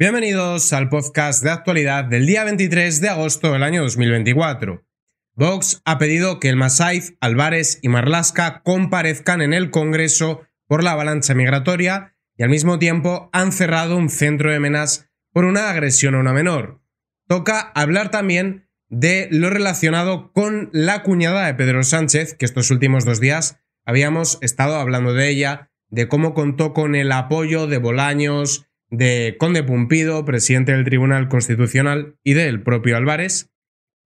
Bienvenidos al podcast de actualidad del día 23 de agosto del año 2024. Vox ha pedido que el Masaiz, Álvarez y Marlasca comparezcan en el Congreso por la avalancha migratoria y al mismo tiempo han cerrado un centro de menas por una agresión a una menor. Toca hablar también de lo relacionado con la cuñada de Pedro Sánchez, que estos últimos dos días habíamos estado hablando de ella, de cómo contó con el apoyo de Bolaños, de Conde Pumpido, presidente del Tribunal Constitucional, y del propio Álvarez.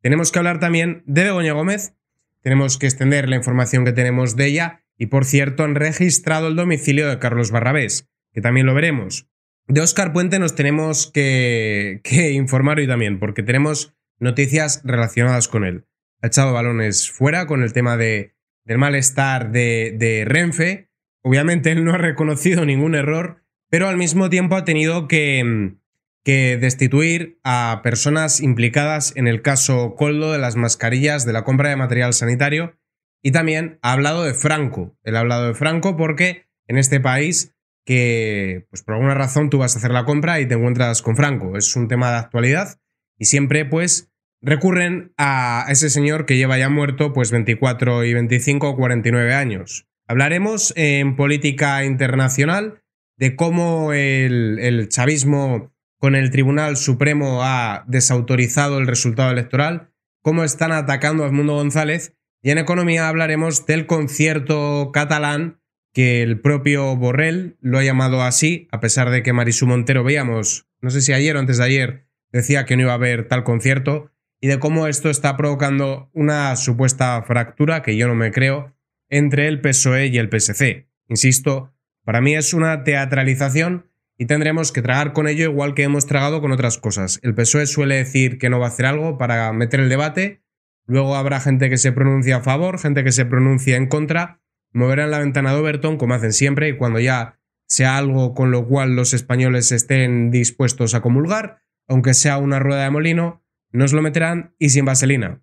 Tenemos que hablar también de Begoña Gómez. Tenemos que extender la información que tenemos de ella. Y por cierto, han registrado el domicilio de Carlos Barrabés, que también lo veremos. De Oscar Puente nos tenemos que, informar hoy también, porque tenemos noticias relacionadas con él. Ha echado balones fuera con el tema de, del malestar de, de Renfe. Obviamente él no ha reconocido ningún error, pero al mismo tiempo ha tenido mm, que, destituir a personas implicadas en el caso Coldo de las mascarillas, de la compra de material sanitario, y también ha hablado de Franco. Él ha hablado de Franco porque en este país que pues por alguna razón tú vas a hacer la compra y te encuentras con Franco. Es un tema de actualidad y siempre pues recurren a ese señor que lleva ya muerto pues 24 y 25 o 49 años. Hablaremos en política internacional de cómo el, chavismo con el Tribunal Supremo ha desautorizado el resultado electoral, cómo están atacando a Edmundo González y en economía hablaremos del concierto catalán que el propio Borrell lo ha llamado así, a pesar de que Marisú Montero veíamos, no sé si ayer o antes de ayer, decía que no iba a haber tal concierto, y de cómo esto está provocando una supuesta fractura, que yo no me creo, entre el PSOE y el PSC. Insisto, para mí es una teatralización y tendremos que tragar con ello igual que hemos tragado con otras cosas. El PSOE suele decir que no va a hacer algo para meter el debate, luego habrá gente que se pronuncia a favor, gente que se pronuncia en contra, moverán la ventana de Overton como hacen siempre y cuando ya sea algo con lo cual los españoles estén dispuestos a comulgar, aunque sea una rueda de molino, nos lo meterán y sin vaselina.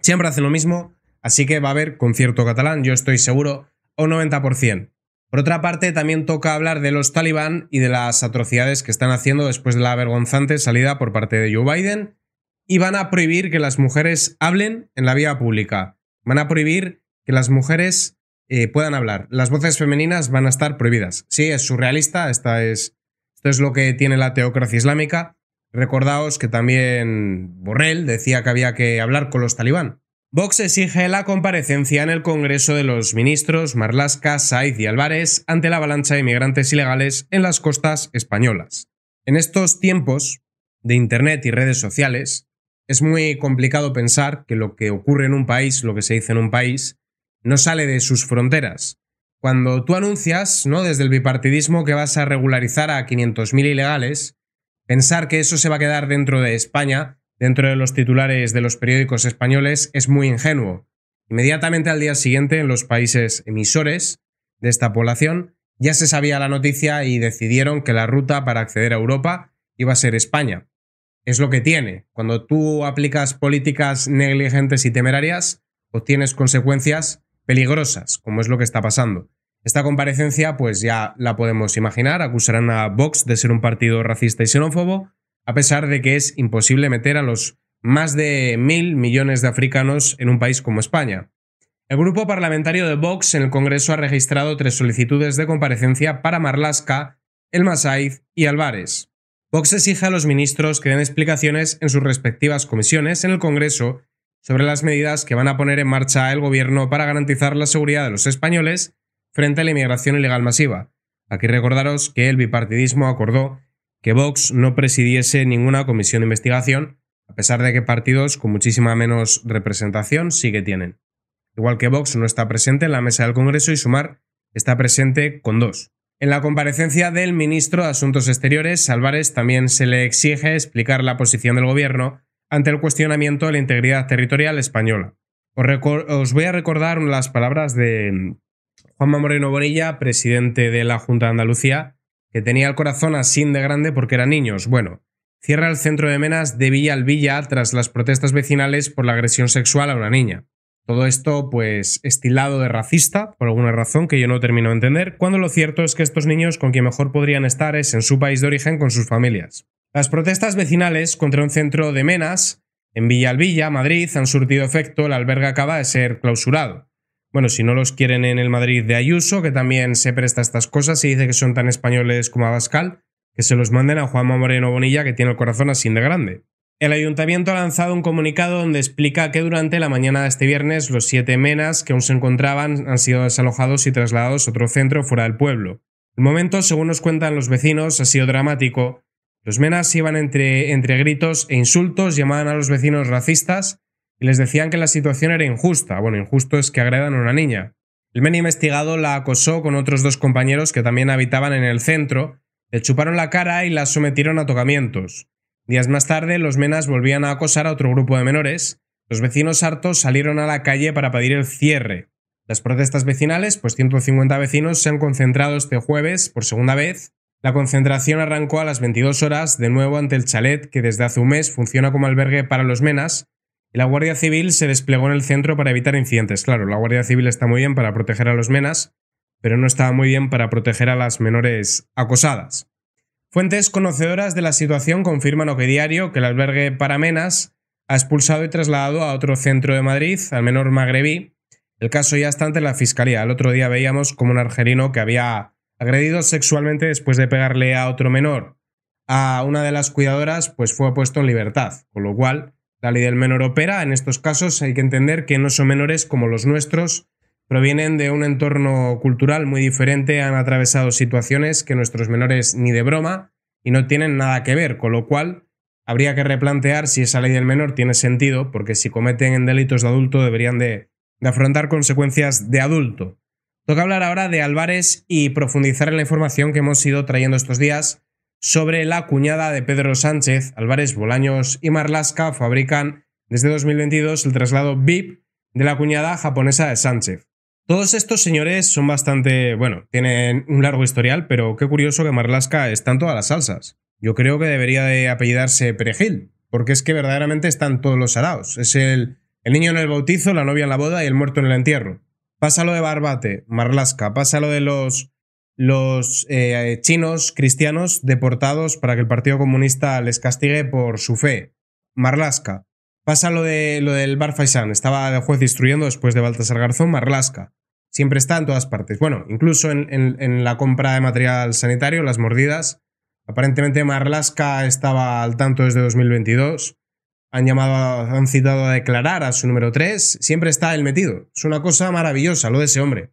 Siempre hacen lo mismo, así que va a haber concierto catalán, yo estoy seguro, o 90%. Por otra parte, también toca hablar de los talibán y de las atrocidades que están haciendo después de la vergonzante salida por parte de Joe Biden y van a prohibir que las mujeres hablen en la vía pública. Van a prohibir que las mujeres eh, puedan hablar. Las voces femeninas van a estar prohibidas. Sí, es surrealista, esta es, esto es lo que tiene la teocracia islámica. Recordaos que también Borrell decía que había que hablar con los talibán. Vox exige la comparecencia en el Congreso de los Ministros Marlasca, Saiz y Álvarez ante la avalancha de migrantes ilegales en las costas españolas. En estos tiempos de Internet y redes sociales, es muy complicado pensar que lo que ocurre en un país, lo que se dice en un país, no sale de sus fronteras. Cuando tú anuncias, ¿no? Desde el bipartidismo que vas a regularizar a 500.000 ilegales, pensar que eso se va a quedar dentro de España dentro de los titulares de los periódicos españoles es muy ingenuo. Inmediatamente al día siguiente, en los países emisores de esta población, ya se sabía la noticia y decidieron que la ruta para acceder a Europa iba a ser España. Es lo que tiene. Cuando tú aplicas políticas negligentes y temerarias, obtienes consecuencias peligrosas, como es lo que está pasando. Esta comparecencia, pues ya la podemos imaginar, acusarán a Vox de ser un partido racista y xenófobo, a pesar de que es imposible meter a los más de mil millones de africanos en un país como España. El grupo parlamentario de Vox en el Congreso ha registrado tres solicitudes de comparecencia para Marlasca, El Masaiz y Álvarez. Vox exige a los ministros que den explicaciones en sus respectivas comisiones en el Congreso sobre las medidas que van a poner en marcha el gobierno para garantizar la seguridad de los españoles frente a la inmigración ilegal masiva. Aquí recordaros que el bipartidismo acordó que Vox no presidiese ninguna comisión de investigación, a pesar de que partidos con muchísima menos representación sí que tienen. Igual que Vox no está presente en la mesa del Congreso y Sumar está presente con dos. En la comparecencia del ministro de Asuntos Exteriores, Álvarez también se le exige explicar la posición del gobierno ante el cuestionamiento de la integridad territorial española. Os, voy a recordar las palabras de mm, Juan Moreno Bonilla, presidente de la Junta de Andalucía, que tenía el corazón así de grande porque eran niños. Bueno, cierra el centro de Menas de Villa tras las protestas vecinales por la agresión sexual a una niña. Todo esto, pues, estilado de racista, por alguna razón que yo no termino de entender, cuando lo cierto es que estos niños con quien mejor podrían estar es en su país de origen con sus familias. Las protestas vecinales contra un centro de Menas en Villalvilla, Madrid, han surtido efecto, La albergue acaba de ser clausurado. Bueno, si no los quieren en el Madrid de Ayuso, que también se presta estas cosas y dice que son tan españoles como Abascal, que se los manden a Juan Moreno Bonilla, que tiene el corazón así de grande. El ayuntamiento ha lanzado un comunicado donde explica que durante la mañana de este viernes los siete menas que aún se encontraban han sido desalojados y trasladados a otro centro fuera del pueblo. El momento, según nos cuentan los vecinos, ha sido dramático. Los menas iban entre, entre gritos e insultos, llamaban a los vecinos racistas y les decían que la situación era injusta. Bueno, injusto es que agredan a una niña. El men investigado la acosó con otros dos compañeros que también habitaban en el centro, le chuparon la cara y la sometieron a tocamientos. Días más tarde, los menas volvían a acosar a otro grupo de menores. Los vecinos hartos salieron a la calle para pedir el cierre. Las protestas vecinales, pues 150 vecinos se han concentrado este jueves por segunda vez. La concentración arrancó a las 22 horas de nuevo ante el chalet que desde hace un mes funciona como albergue para los menas la Guardia Civil se desplegó en el centro para evitar incidentes. Claro, la Guardia Civil está muy bien para proteger a los menas, pero no estaba muy bien para proteger a las menores acosadas. Fuentes conocedoras de la situación confirman hoy que diario que el albergue para menas ha expulsado y trasladado a otro centro de Madrid al menor magrebí. El caso ya está ante la fiscalía. El otro día veíamos como un argelino que había agredido sexualmente después de pegarle a otro menor a una de las cuidadoras, pues fue puesto en libertad, con lo cual la ley del menor opera. En estos casos hay que entender que no son menores como los nuestros. Provienen de un entorno cultural muy diferente, han atravesado situaciones que nuestros menores ni de broma y no tienen nada que ver, con lo cual habría que replantear si esa ley del menor tiene sentido, porque si cometen delitos de adulto deberían de, afrontar consecuencias de adulto. Toca hablar ahora de Álvarez y profundizar en la información que hemos ido trayendo estos días sobre la cuñada de Pedro Sánchez, Álvarez Bolaños y Marlasca fabrican desde 2022 el traslado VIP de la cuñada japonesa de Sánchez. Todos estos señores son bastante, bueno, tienen un largo historial, pero qué curioso que Marlasca está en todas las salsas. Yo creo que debería de apellidarse Perejil, porque es que verdaderamente están todos los araos. Es el, el niño en el bautizo, la novia en la boda y el muerto en el entierro. Pásalo de Barbate, Marlasca, pásalo de los los eh, chinos cristianos deportados para que el Partido Comunista les castigue por su fe. Marlasca. Pasa lo, de, lo del Bar Faisán. Estaba de juez instruyendo después de Baltasar Garzón, Marlasca. Siempre está en todas partes. Bueno, incluso en, la compra de material sanitario, las mordidas. Aparentemente Marlasca estaba al tanto desde 2022. Han llamado, han citado a declarar a su número 3. Siempre está él metido. Es una cosa maravillosa lo de ese hombre.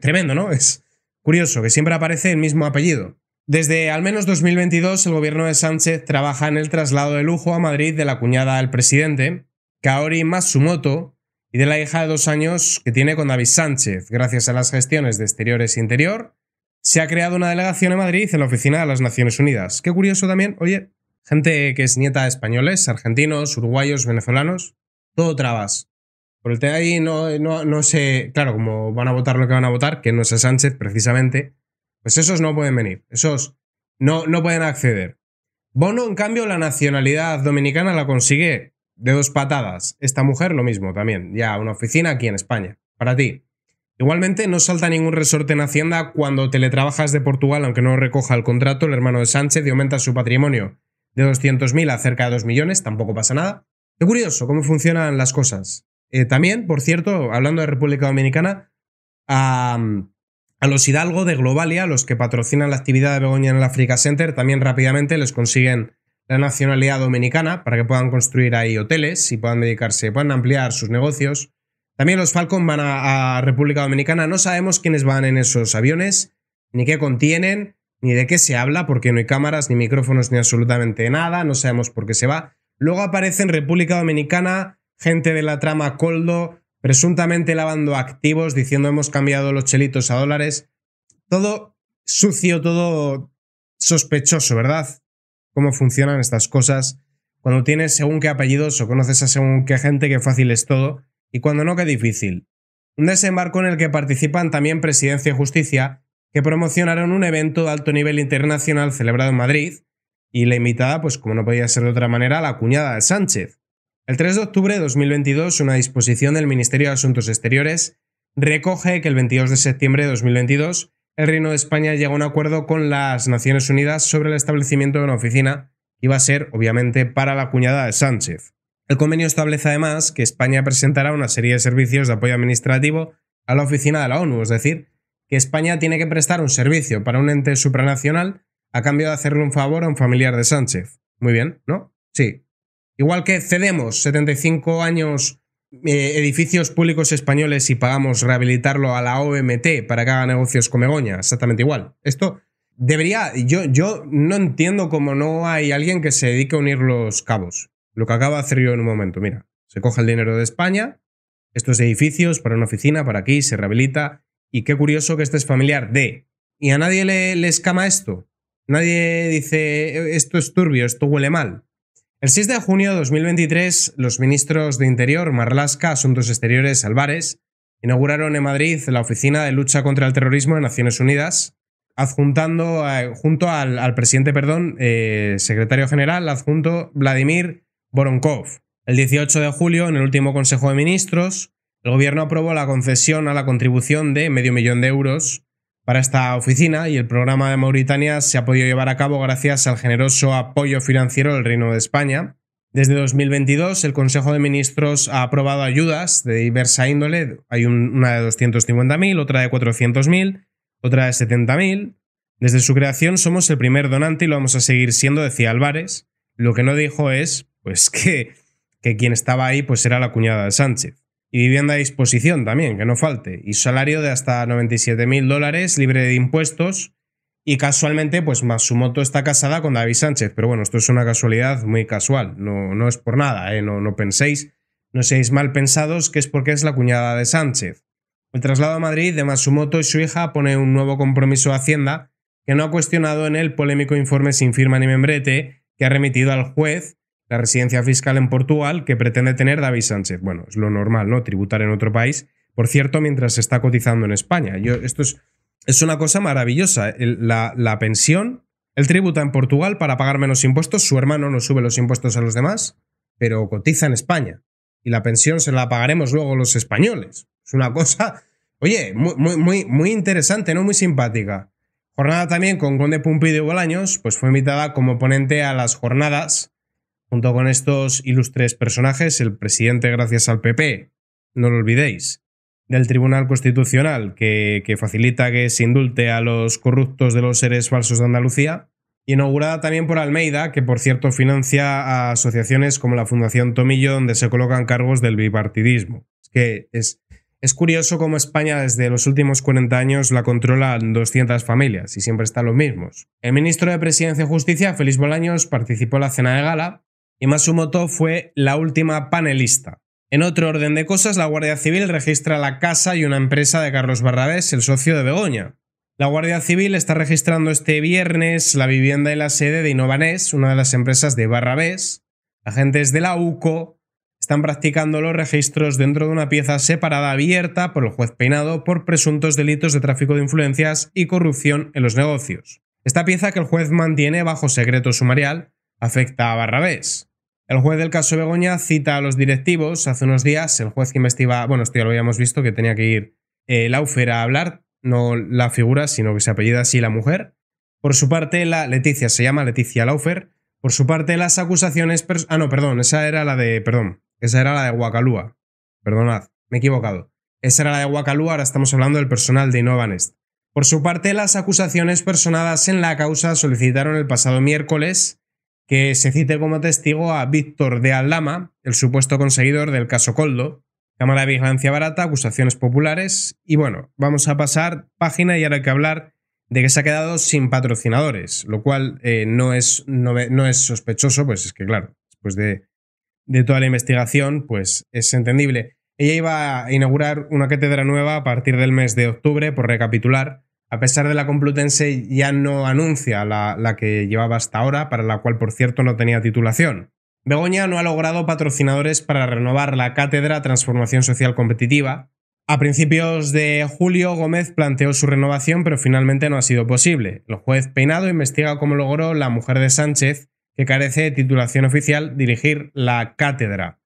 Tremendo, ¿no? Es, Curioso, que siempre aparece el mismo apellido. Desde al menos 2022, el gobierno de Sánchez trabaja en el traslado de lujo a Madrid de la cuñada del presidente, Kaori Matsumoto, y de la hija de dos años que tiene con David Sánchez. Gracias a las gestiones de Exteriores e Interior, se ha creado una delegación en Madrid en la oficina de las Naciones Unidas. Qué curioso también, oye, gente que es nieta de españoles, argentinos, uruguayos, venezolanos, todo trabas. Por el tema ahí no, no, sé, claro, como van a votar lo que van a votar, que no es Sánchez precisamente, pues esos no pueden venir, esos no, no pueden acceder. Bono, en cambio, la nacionalidad dominicana la consigue de dos patadas. Esta mujer lo mismo también, ya una oficina aquí en España, para ti. Igualmente, no salta ningún resorte en Hacienda cuando teletrabajas de Portugal, aunque no recoja el contrato, el hermano de Sánchez y aumenta su patrimonio de 200.000 a cerca de 2 millones, tampoco pasa nada. Qué curioso cómo funcionan las cosas. Eh, también, por cierto, hablando de República Dominicana, a, los Hidalgo de Globalia, los que patrocinan la actividad de Begoña en el Africa Center, también rápidamente les consiguen la nacionalidad dominicana para que puedan construir ahí hoteles y puedan dedicarse, puedan ampliar sus negocios. También los Falcon van a, a República Dominicana. No sabemos quiénes van en esos aviones, ni qué contienen, ni de qué se habla, porque no hay cámaras, ni micrófonos, ni absolutamente nada. No sabemos por qué se va. Luego aparece en República Dominicana gente de la trama Coldo presuntamente lavando activos, diciendo hemos cambiado los chelitos a dólares. Todo sucio, todo sospechoso, ¿verdad? Cómo funcionan estas cosas. Cuando tienes según qué apellidos o conoces a según qué gente, qué fácil es todo. Y cuando no, qué difícil. Un desembarco en el que participan también Presidencia y Justicia, que promocionaron un evento de alto nivel internacional celebrado en Madrid. Y la invitada, pues como no podía ser de otra manera, la cuñada de Sánchez, el 3 de octubre de 2022, una disposición del Ministerio de Asuntos Exteriores recoge que el 22 de septiembre de 2022 el Reino de España llega a un acuerdo con las Naciones Unidas sobre el establecimiento de una oficina que va a ser, obviamente, para la cuñada de Sánchez. El convenio establece además que España presentará una serie de servicios de apoyo administrativo a la oficina de la ONU, es decir, que España tiene que prestar un servicio para un ente supranacional a cambio de hacerle un favor a un familiar de Sánchez. Muy bien, ¿no? Sí, Igual que cedemos 75 años eh, edificios públicos españoles y pagamos rehabilitarlo a la OMT para que haga negocios con Megoña, exactamente igual. Esto debería, yo, yo no entiendo cómo no hay alguien que se dedique a unir los cabos. Lo que acaba de hacer yo en un momento, mira, se coge el dinero de España, estos edificios para una oficina, para aquí, se rehabilita. Y qué curioso que este es familiar de. Y a nadie le, le escama esto. Nadie dice, e, esto es turbio, esto huele mal. El 6 de junio de 2023, los ministros de Interior, Marlaska, Asuntos Exteriores, Álvarez, inauguraron en Madrid la Oficina de Lucha contra el Terrorismo de Naciones Unidas, adjuntando, eh, junto al, presidente, perdón, eh, secretario general, adjunto Vladimir Voronkov. El 18 de julio, en el último Consejo de Ministros, el gobierno aprobó la concesión a la contribución de medio millón de euros para esta oficina y el programa de Mauritania se ha podido llevar a cabo gracias al generoso apoyo financiero del Reino de España. Desde 2022, el Consejo de Ministros ha aprobado ayudas de diversa índole. Hay una de 250.000, otra de 400.000, otra de 70.000. Desde su creación somos el primer donante y lo vamos a seguir siendo, decía Álvarez. Lo que no dijo es, pues, que, que quien estaba ahí pues era la cuñada de Sánchez y vivienda a disposición también, que no falte, y salario de hasta 97.000 mil dólares libre de impuestos. Y casualmente, pues Masumoto está casada con David Sánchez, pero bueno, esto es una casualidad muy casual, no, no es por nada, ¿eh? no, no penséis, no seáis mal pensados que es porque es la cuñada de Sánchez. El traslado a Madrid de Masumoto y su hija pone un nuevo compromiso a Hacienda que no ha cuestionado en el polémico informe sin firma ni membrete que ha remitido al juez la residencia fiscal en Portugal que pretende tener David Sánchez. Bueno, es lo normal, ¿no? Tributar en otro país. Por cierto, mientras se está cotizando en España. Yo, esto es, es una cosa maravillosa. la, la, pensión, él tributa en Portugal para pagar menos impuestos, su hermano no sube los impuestos a los demás, pero cotiza en España. Y la pensión se la pagaremos luego los españoles. Es una cosa, oye, muy, muy, muy, interesante, ¿no? Muy simpática. Jornada también con Conde Pumpido de Bolaños, pues fue invitada como ponente a las jornadas Junto con estos ilustres personajes, el presidente, gracias al PP, no lo olvidéis, del Tribunal Constitucional, que, facilita que se indulte a los corruptos de los seres falsos de Andalucía, inaugurada también por Almeida, que por cierto financia a asociaciones como la Fundación Tomillo, donde se colocan cargos del bipartidismo. Es que es, es curioso cómo España desde los últimos 40 años la controlan 200 familias y siempre están los mismos. El ministro de Presidencia y Justicia, Félix Bolaños, participó en la cena de gala y Masumoto fue la última panelista. En otro orden de cosas, la Guardia Civil registra la casa y una empresa de Carlos Barrabés, el socio de Begoña. La Guardia Civil está registrando este viernes la vivienda y la sede de Innovanés, una de las empresas de Barrabés. Agentes de la UCO están practicando los registros dentro de una pieza separada abierta por el juez Peinado por presuntos delitos de tráfico de influencias y corrupción en los negocios. Esta pieza que el juez mantiene bajo secreto sumarial afecta a Barrabés. El juez del caso Begoña cita a los directivos. Hace unos días, el juez que investiga, bueno, esto ya lo habíamos visto, que tenía que ir eh, Laufer a hablar, no la figura, sino que se apellida así la mujer. Por su parte, la Leticia se llama Leticia Laufer. Por su parte, las acusaciones. Ah, no, perdón, esa era la de. Perdón, esa era la de Guacalúa. Perdonad, me he equivocado. Esa era la de Guacalúa, ahora estamos hablando del personal de Nest, Por su parte, las acusaciones personadas en la causa solicitaron el pasado miércoles que se cite como testigo a Víctor de Aldama, el supuesto conseguidor del caso Coldo, cámara de vigilancia barata, acusaciones populares y bueno, vamos a pasar página y ahora hay que hablar de que se ha quedado sin patrocinadores, lo cual eh, no, es, es sospechoso, pues es que claro, después de, de toda la investigación, pues es entendible. Ella iba a inaugurar una cátedra nueva a partir del mes de octubre, por recapitular, a pesar de la Complutense ya no anuncia la, que llevaba hasta ahora, para la cual por cierto no tenía titulación. Begoña no ha logrado patrocinadores para renovar la cátedra Transformación Social Competitiva. A principios de julio, Gómez planteó su renovación, pero finalmente no ha sido posible. El juez Peinado investiga cómo logró la mujer de Sánchez, que carece de titulación oficial, dirigir la cátedra.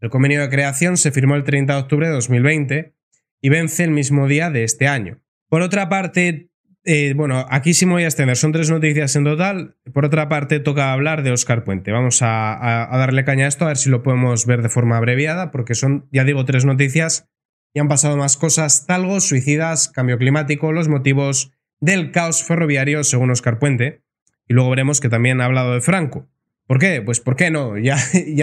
El convenio de creación se firmó el 30 de octubre de 2020 y vence el mismo día de este año. Por otra parte, eh, bueno, aquí sí me voy a extender. Son tres noticias en total. Por otra parte, toca hablar de Oscar Puente. Vamos a, darle caña a esto, a ver si lo podemos ver de forma abreviada, porque son, ya digo, tres noticias y han pasado más cosas: talgos, suicidas, cambio climático, los motivos del caos ferroviario, según Oscar Puente. Y luego veremos que también ha hablado de Franco. ¿Por qué? Pues ¿por qué no? Ya,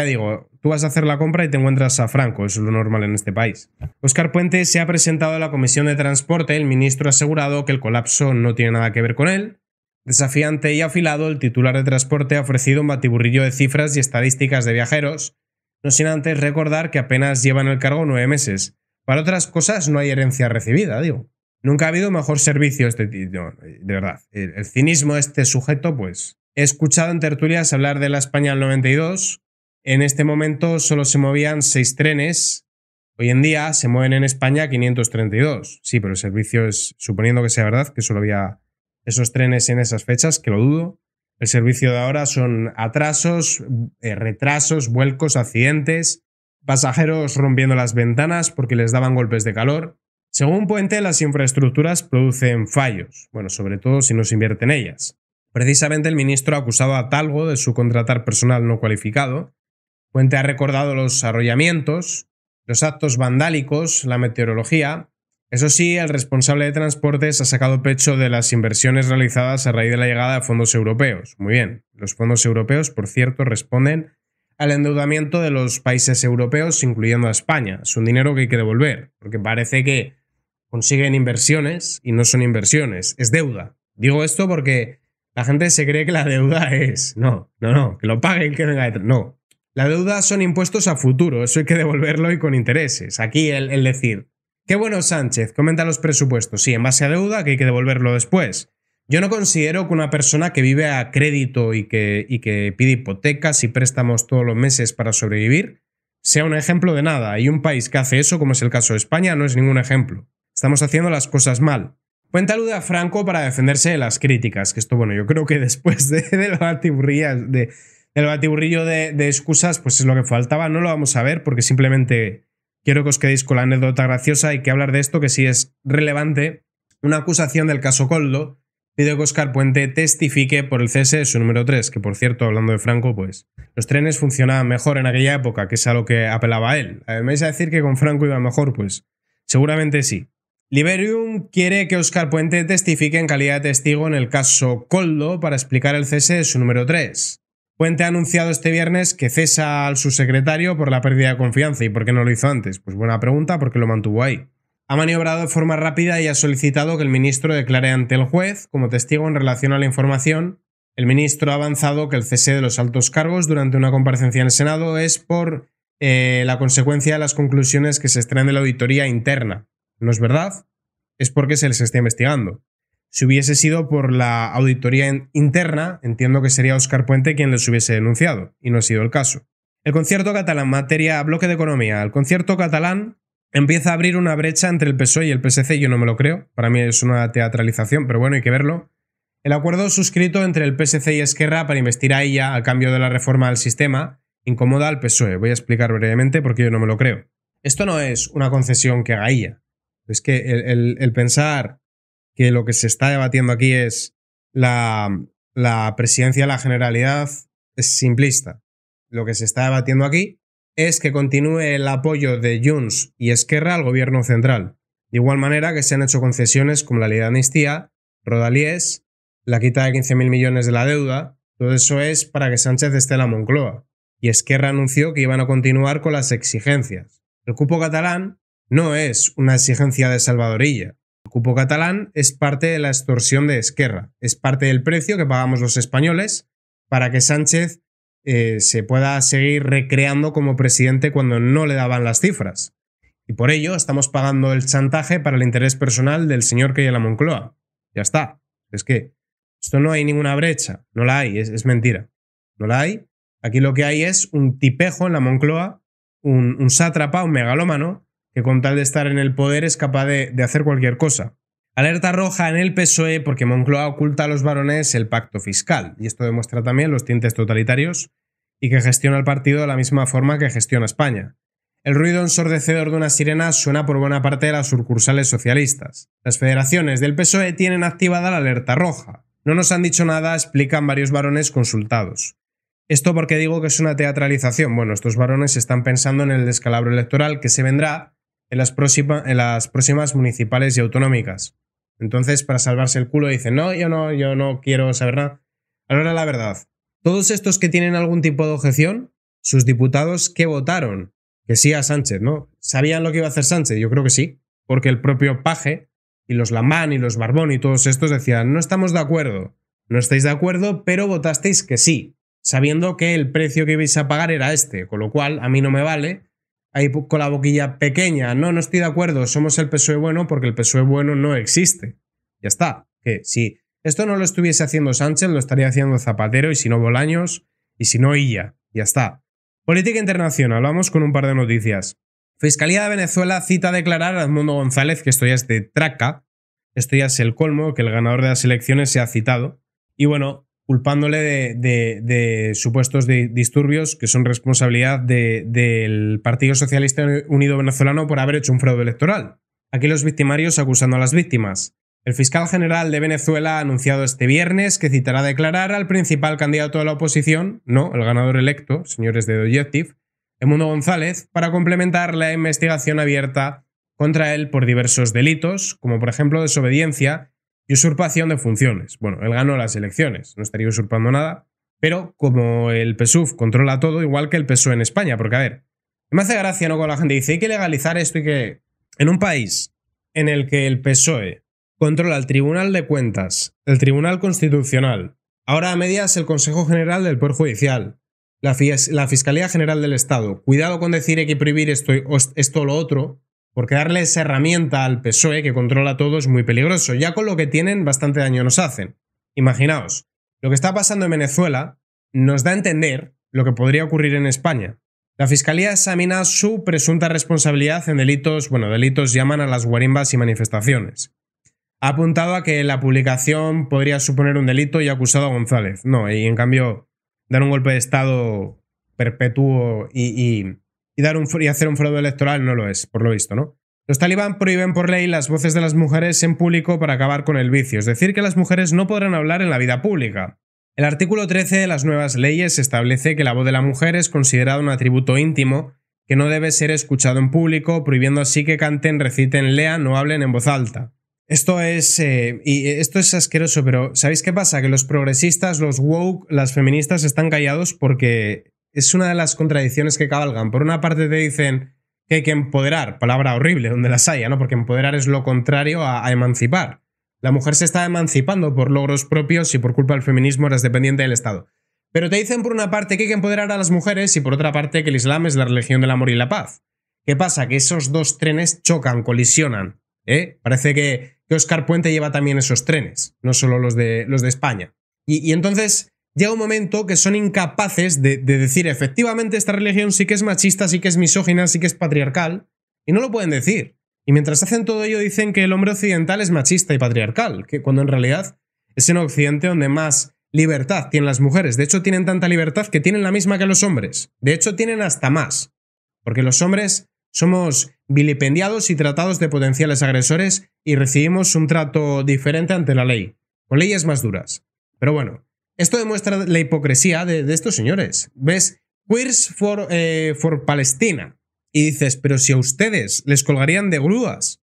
digo, tú vas a hacer la compra y te encuentras a Franco, eso es lo normal en este país. Oscar Puente se ha presentado a la Comisión de Transporte, el ministro ha asegurado que el colapso no tiene nada que ver con él. Desafiante y afilado, el titular de transporte ha ofrecido un batiburrillo de cifras y estadísticas de viajeros, no sin antes recordar que apenas llevan el cargo nueve meses. Para otras cosas no hay herencia recibida, digo. Nunca ha habido mejor servicio este de verdad. El, el cinismo de este sujeto, pues, He escuchado en tertulias hablar de la España del 92. En este momento solo se movían seis trenes. Hoy en día se mueven en España 532. Sí, pero el servicio es, suponiendo que sea verdad, que solo había esos trenes en esas fechas, que lo dudo. El servicio de ahora son atrasos, eh, retrasos, vuelcos, accidentes, pasajeros rompiendo las ventanas porque les daban golpes de calor. Según Puente, las infraestructuras producen fallos, bueno, sobre todo si no se invierte en ellas. Precisamente el ministro ha acusado a Talgo de su contratar personal no cualificado. Puente ha recordado los arrollamientos, los actos vandálicos, la meteorología. Eso sí, el responsable de transportes ha sacado pecho de las inversiones realizadas a raíz de la llegada de fondos europeos. Muy bien, los fondos europeos, por cierto, responden al endeudamiento de los países europeos, incluyendo a España. Es un dinero que hay que devolver, porque parece que consiguen inversiones y no son inversiones, es deuda. Digo esto porque la gente se cree que la deuda es, no, no, no, que lo pague el que venga detrás. No. La deuda son impuestos a futuro, eso hay que devolverlo y con intereses. Aquí el, decir, qué bueno Sánchez, comenta los presupuestos. Sí, en base a deuda que hay que devolverlo después. Yo no considero que una persona que vive a crédito y que, y que pide hipotecas y préstamos todos los meses para sobrevivir sea un ejemplo de nada. Y un país que hace eso, como es el caso de España, no es ningún ejemplo. Estamos haciendo las cosas mal. Puente alude a Franco para defenderse de las críticas, que esto, bueno, yo creo que después de, de, del batiburrillo de, de, excusas, pues es lo que faltaba. No lo vamos a ver porque simplemente quiero que os quedéis con la anécdota graciosa y que hablar de esto que sí es relevante. Una acusación del caso Coldo pide que Oscar Puente testifique por el cese su número 3, que por cierto, hablando de Franco, pues los trenes funcionaban mejor en aquella época, que es a lo que apelaba él. ¿Me vais a decir que con Franco iba mejor? Pues seguramente sí. Liberium quiere que Oscar Puente testifique en calidad de testigo en el caso Coldo para explicar el cese de su número 3. Puente ha anunciado este viernes que cesa al subsecretario por la pérdida de confianza. ¿Y por qué no lo hizo antes? Pues buena pregunta, porque lo mantuvo ahí. Ha maniobrado de forma rápida y ha solicitado que el ministro declare ante el juez como testigo en relación a la información. El ministro ha avanzado que el cese de los altos cargos durante una comparecencia en el Senado es por eh, la consecuencia de las conclusiones que se extraen de la auditoría interna no es verdad, es porque se les está investigando. Si hubiese sido por la auditoría interna, entiendo que sería Oscar Puente quien les hubiese denunciado, y no ha sido el caso. El concierto catalán, materia bloque de economía. El concierto catalán empieza a abrir una brecha entre el PSOE y el PSC, yo no me lo creo, para mí es una teatralización, pero bueno, hay que verlo. El acuerdo suscrito entre el PSC y Esquerra para investir a ella a cambio de la reforma del sistema incomoda al PSOE. Voy a explicar brevemente porque yo no me lo creo. Esto no es una concesión que haga ella. Es que el, pensar que lo que se está debatiendo aquí es la, presidencia de la generalidad es simplista. Lo que se está debatiendo aquí es que continúe el apoyo de Junts y Esquerra al gobierno central. De igual manera que se han hecho concesiones como la ley de amnistía, Rodalies, la quita de 15.000 millones de la deuda, todo eso es para que Sánchez esté en la Moncloa. Y Esquerra anunció que iban a continuar con las exigencias. El cupo catalán no es una exigencia de salvadorilla. El cupo catalán es parte de la extorsión de Esquerra, es parte del precio que pagamos los españoles para que Sánchez eh, se pueda seguir recreando como presidente cuando no le daban las cifras. Y por ello estamos pagando el chantaje para el interés personal del señor que hay en la Moncloa. Ya está. Es que esto no hay ninguna brecha, no la hay, es, mentira. No la hay. Aquí lo que hay es un tipejo en la Moncloa, un, un sátrapa, un megalómano, que con tal de estar en el poder es capaz de, hacer cualquier cosa. Alerta roja en el PSOE porque Moncloa oculta a los varones el pacto fiscal, y esto demuestra también los tintes totalitarios y que gestiona el partido de la misma forma que gestiona España. El ruido ensordecedor de una sirena suena por buena parte de las sucursales socialistas. Las federaciones del PSOE tienen activada la alerta roja. No nos han dicho nada, explican varios varones consultados. Esto porque digo que es una teatralización. Bueno, estos varones están pensando en el descalabro electoral que se vendrá en las, próximas municipales y autonómicas. Entonces, para salvarse el culo, dicen, no, yo no, yo no quiero saber nada. Ahora la verdad, todos estos que tienen algún tipo de objeción, sus diputados que votaron, que sí a Sánchez, ¿no? ¿Sabían lo que iba a hacer Sánchez? Yo creo que sí, porque el propio Paje y los Lamán y los Barbón y todos estos decían, no estamos de acuerdo, no estáis de acuerdo, pero votasteis que sí, sabiendo que el precio que ibais a pagar era este, con lo cual a mí no me vale ahí con la boquilla pequeña, no, no estoy de acuerdo, somos el PSOE bueno porque el PSOE bueno no existe. Ya está, que si esto no lo estuviese haciendo Sánchez, lo estaría haciendo Zapatero y si no Bolaños y si no Illa, ya está. Política internacional, vamos con un par de noticias. Fiscalía de Venezuela cita a declarar a Edmundo González, que esto ya es de traca, esto ya es el colmo, que el ganador de las elecciones se ha citado. Y bueno, culpándole de, supuestos disturbios que son responsabilidad del Partido Socialista Unido Venezolano por haber hecho un fraude electoral. Aquí los victimarios acusando a las víctimas. El fiscal general de Venezuela ha anunciado este viernes que citará a declarar al principal candidato de la oposición, no, el ganador electo, señores de The Emundo González, para complementar la investigación abierta contra él por diversos delitos, como por ejemplo desobediencia usurpación de funciones. Bueno, él ganó las elecciones, no estaría usurpando nada, pero como el PSUV controla todo, igual que el PSOE en España, porque a ver, me hace gracia, ¿no? Cuando la gente dice, hay que legalizar esto y que... En un país en el que el PSOE controla el Tribunal de Cuentas, el Tribunal Constitucional, ahora a medias el Consejo General del Poder Judicial, la, Fiscalía General del Estado, cuidado con decir hay que prohibir esto, esto o lo otro, porque darle esa herramienta al PSOE que controla todo es muy peligroso. Ya con lo que tienen, bastante daño nos hacen. Imaginaos, lo que está pasando en Venezuela nos da a entender lo que podría ocurrir en España. La Fiscalía examina su presunta responsabilidad en delitos, bueno, delitos llaman a las guarimbas y manifestaciones. Ha apuntado a que la publicación podría suponer un delito y ha acusado a González. No, y en cambio, dar un golpe de Estado perpetuo y, y y, dar un, hacer un fraude electoral no lo es, por lo visto, ¿no? Los talibán prohíben por ley las voces de las mujeres en público para acabar con el vicio, es decir, que las mujeres no podrán hablar en la vida pública. El artículo 13 de las nuevas leyes establece que la voz de la mujer es considerada un atributo íntimo que no debe ser escuchado en público, prohibiendo así que canten, reciten, lean o hablen en voz alta. Esto es. Eh, y esto es asqueroso, pero ¿sabéis qué pasa? Que los progresistas, los woke, las feministas están callados porque es una de las contradicciones que cabalgan. Por una parte te dicen que hay que empoderar, palabra horrible donde las haya, ¿no? Porque empoderar es lo contrario a, emancipar. La mujer se está emancipando por logros propios y por culpa del feminismo eres dependiente del Estado. Pero te dicen por una parte que hay que empoderar a las mujeres y por otra parte que el Islam es la religión del amor y la paz. ¿Qué pasa? Que esos dos trenes chocan, colisionan. ¿eh? Parece que, que Oscar Puente lleva también esos trenes, no solo los de, los de España. y entonces llega un momento que son incapaces de, decir efectivamente esta religión sí que es machista, sí que es misógina, sí que es patriarcal, y no lo pueden decir. Y mientras hacen todo ello dicen que el hombre occidental es machista y patriarcal, que cuando en realidad es en Occidente donde más libertad tienen las mujeres. De hecho, tienen tanta libertad que tienen la misma que los hombres. De hecho, tienen hasta más. Porque los hombres somos vilipendiados y tratados de potenciales agresores y recibimos un trato diferente ante la ley, con leyes más duras. Pero bueno, esto demuestra la hipocresía de, estos señores. ¿Ves? Queers for, eh, for Palestina. Y dices, pero si a ustedes les colgarían de grúas.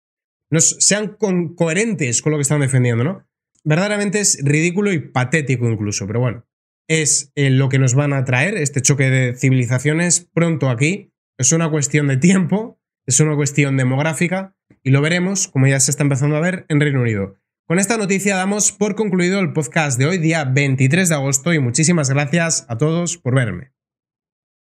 no sean coherentes con lo que están defendiendo, ¿no? Verdaderamente es ridículo y patético incluso, pero bueno. Es eh, lo que nos van a traer este choque de civilizaciones pronto aquí. Es una cuestión de tiempo, es una cuestión demográfica y lo veremos, como ya se está empezando a ver, en Reino Unido. Con esta noticia damos por concluido el podcast de hoy, día 23 de agosto, y muchísimas gracias a todos por verme.